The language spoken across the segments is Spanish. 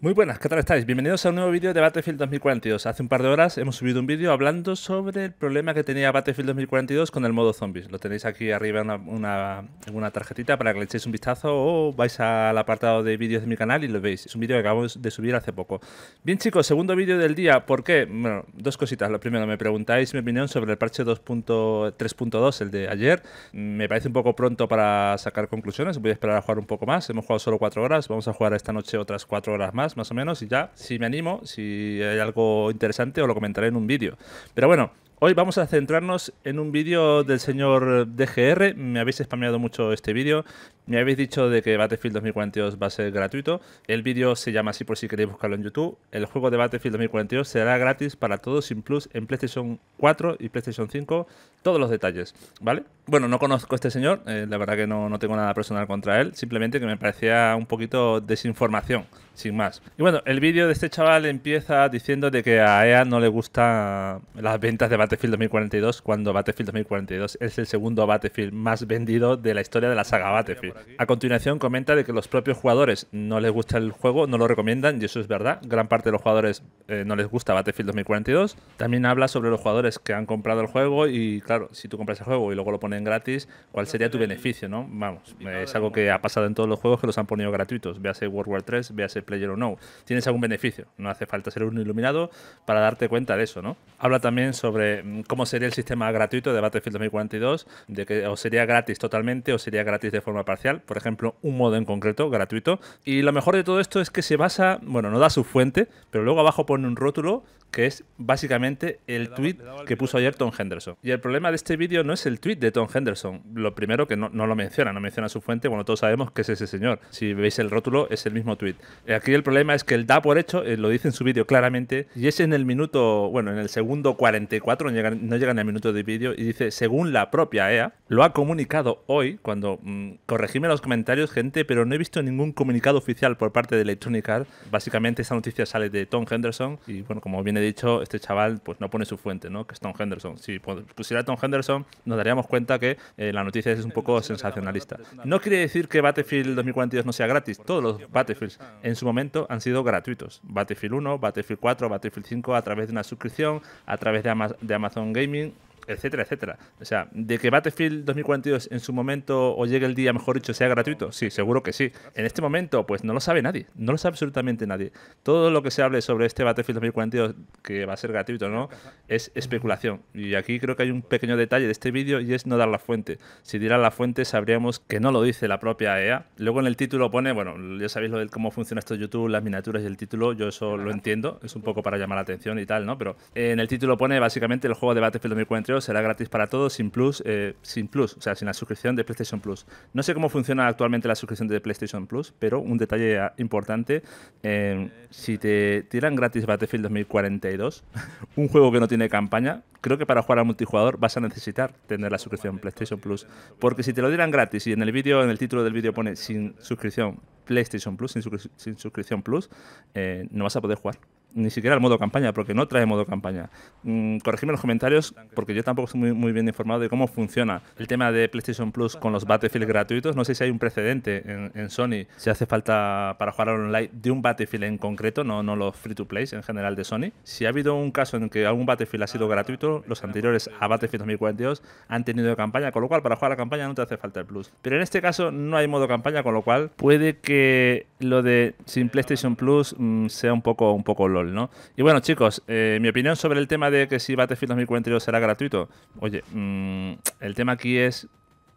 Muy buenas, ¿qué tal estáis? Bienvenidos a un nuevo vídeo de Battlefield 2042. Hace un par de horas hemos subido un vídeo hablando sobre el problema que tenía Battlefield 2042 con el modo zombies. Lo tenéis aquí arriba en una, una, tarjetita para que le echéis un vistazo o vais al apartado de vídeos de mi canal y lo veis. Es un vídeo que acabamos de subir hace poco. Bien chicos, segundo vídeo del día. ¿Por qué? Bueno, dos cositas. Lo primero, me preguntáis mi opinión sobre el parche 3.2, el de ayer. Me parece un poco pronto para sacar conclusiones. Voy a esperar a jugar un poco más. Hemos jugado solo cuatro horas. Vamos a jugar esta noche otras cuatro horas más más o menos y ya, si me animo, si hay algo interesante, os lo comentaré en un vídeo. Pero bueno, Hoy vamos a centrarnos en un vídeo del señor DGR. Me habéis spameado mucho este vídeo. Me habéis dicho de que Battlefield 2042 va a ser gratuito. El vídeo se llama así por si queréis buscarlo en YouTube. El juego de Battlefield 2042 será gratis para todos sin plus en PlayStation 4 y PlayStation 5. Todos los detalles, ¿vale? Bueno, no conozco a este señor. Eh, la verdad que no, no tengo nada personal contra él. Simplemente que me parecía un poquito desinformación sin más. Y bueno, el vídeo de este chaval empieza diciendo de que a EA no le gustan las ventas de Battlefield Battlefield 2042 cuando Battlefield 2042 es el segundo Battlefield más vendido de la historia de la saga Battlefield. A continuación comenta de que los propios jugadores no les gusta el juego, no lo recomiendan y eso es verdad. Gran parte de los jugadores eh, no les gusta Battlefield 2042. También habla sobre los jugadores que han comprado el juego y claro, si tú compras el juego y luego lo ponen gratis, ¿cuál sería tu beneficio? ¿no? Vamos, es algo que ha pasado en todos los juegos que los han ponido gratuitos. Véase World War 3, véase Player no. Tienes algún beneficio. No hace falta ser un iluminado para darte cuenta de eso. ¿no? Habla también sobre Mm, cómo sería el sistema gratuito de Battlefield 2042, de que o sería gratis totalmente o sería gratis de forma parcial, por ejemplo, un modo en concreto gratuito. Y lo mejor de todo esto es que se basa, bueno, no da su fuente, pero luego abajo pone un rótulo que es básicamente el tweet que puso ayer Tom Henderson. Y el problema de este vídeo no es el tweet de Tom Henderson, lo primero que no, lo menciona, no menciona su fuente, bueno, todos sabemos que es ese señor. Si veis el rótulo, es el mismo tweet. Eh, aquí el problema es que él da por hecho, eh, lo dice en su vídeo claramente, y es en el minuto, bueno, en el segundo 44 no llegan, no al minuto de vídeo y dice, según la propia EA, lo ha comunicado hoy, cuando mm, corregime los comentarios, gente, pero no he visto ningún comunicado oficial por parte de Electronic Arts. Básicamente esa noticia sale de Tom Henderson y bueno, como bien he dicho, este chaval pues no pone su fuente, ¿no? Que es Tom Henderson. Si pusiera pues, Tom Henderson, nos daríamos cuenta que eh, la noticia es un poco sensacionalista. No quiere decir que Battlefield 2042 no sea gratis. Todos los Battlefields en su momento han sido gratuitos. Battlefield 1, Battlefield 4, Battlefield 5 a través de una suscripción, a través de, de Amazon Gaming etcétera, etcétera. O sea, de que Battlefield 2042 en su momento o llegue el día, mejor dicho, sea gratuito, sí, seguro que sí. En este momento, pues no lo sabe nadie, no lo sabe absolutamente nadie. Todo lo que se hable sobre este Battlefield 2042 que va a ser gratuito no es especulación. Y aquí creo que hay un pequeño detalle de este vídeo y es no dar la fuente. Si diera la fuente sabríamos que no lo dice la propia EA. Luego en el título pone, bueno, ya sabéis lo de cómo funciona esto de YouTube, las miniaturas y el título, yo eso lo entiendo, es un poco para llamar la atención y tal, ¿no? Pero en el título pone básicamente el juego de Battlefield 2042 será gratis para todos, sin plus, eh, sin plus, o sea, sin la suscripción de PlayStation Plus. No sé cómo funciona actualmente la suscripción de PlayStation Plus, pero un detalle ah, importante, eh, si te tiran gratis Battlefield 2042, un juego que no tiene campaña, creo que para jugar al multijugador vas a necesitar tener la suscripción PlayStation Plus. Porque si te lo dieran gratis y en el vídeo, en el título del vídeo pone sin suscripción PlayStation Plus, sin, suscripción Plus, eh, no vas a poder jugar ni siquiera el modo campaña, porque no trae modo campaña. corregime mm, corregidme los comentarios, porque yo tampoco estoy muy, muy, bien informado de cómo funciona el tema de PlayStation Plus con los Battlefield gratuitos. No sé si hay un precedente en, Sony, si hace falta para jugar online de un Battlefield en concreto, no, no los free to play en general de Sony. Si ha habido un caso en que algún Battlefield ha sido gratuito, los anteriores a Battlefield 2042 han tenido campaña, con lo cual para jugar la campaña no te hace falta el Plus. Pero en este caso no hay modo campaña, con lo cual puede que lo de sin PlayStation Plus mm, sea un poco, un poco LOL, ¿no? Y bueno, chicos, eh, mi opinión sobre el tema de que si Battlefield 2042 será gratuito. Oye, mm, el tema aquí es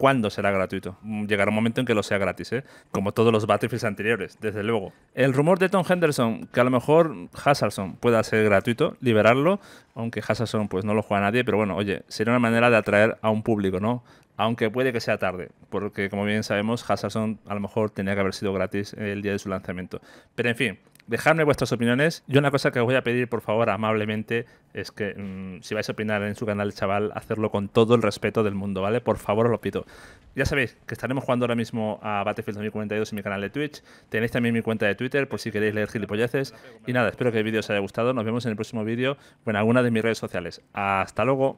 cuándo será gratuito. Mm, llegará un momento en que lo sea gratis, ¿eh? como todos los Battlefields anteriores, desde luego. El rumor de Tom Henderson, que a lo mejor Hazardson pueda ser gratuito, liberarlo, aunque Hazardson pues, no lo juega nadie, pero bueno, oye, sería una manera de atraer a un público, ¿no? aunque puede que sea tarde, porque como bien sabemos, Hazardson a lo mejor tenía que haber sido gratis el día de su lanzamiento. Pero en fin, dejadme vuestras opiniones. Yo una cosa que os voy a pedir, por favor, amablemente, es que mm, si vais a opinar en su canal, chaval, hacerlo con todo el respeto del mundo, ¿vale? Por favor, os lo pido. Ya sabéis que estaremos jugando ahora mismo a Battlefield 2042 en mi canal de Twitch. Tenéis también mi cuenta de Twitter por si queréis leer gilipolleces. Y nada, espero que el vídeo os haya gustado. Nos vemos en el próximo vídeo o en alguna de mis redes sociales. Hasta luego.